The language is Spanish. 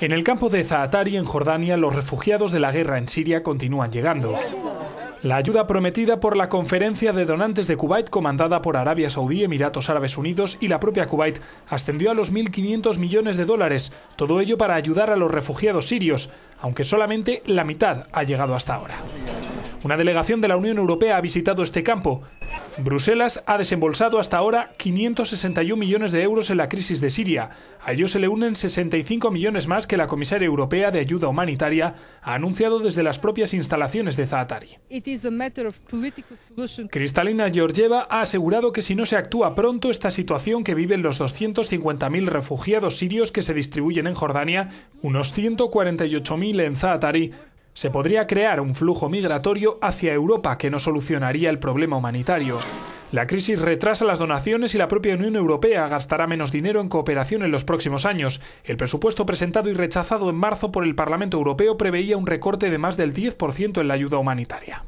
En el campo de Zaatari, en Jordania, los refugiados de la guerra en Siria continúan llegando. La ayuda prometida por la conferencia de donantes de Kuwait comandada por Arabia Saudí, Emiratos Árabes Unidos y la propia Kuwait ascendió a los 1.500 millones de dólares, todo ello para ayudar a los refugiados sirios, aunque solamente la mitad ha llegado hasta ahora. Una delegación de la Unión Europea ha visitado este campo. Bruselas ha desembolsado hasta ahora 561 millones de euros en la crisis de Siria. A ello se le unen 65 millones más que la comisaria europea de ayuda humanitaria ha anunciado desde las propias instalaciones de Zaatari. Cristalina Georgieva ha asegurado que si no se actúa pronto esta situación que viven los 250.000 refugiados sirios que se distribuyen en Jordania, unos 148.000 en Zaatari, se podría crear un flujo migratorio hacia Europa que no solucionaría el problema humanitario. La crisis retrasa las donaciones y la propia Unión Europea gastará menos dinero en cooperación en los próximos años. El presupuesto presentado y rechazado en marzo por el Parlamento Europeo preveía un recorte de más del 10% en la ayuda humanitaria.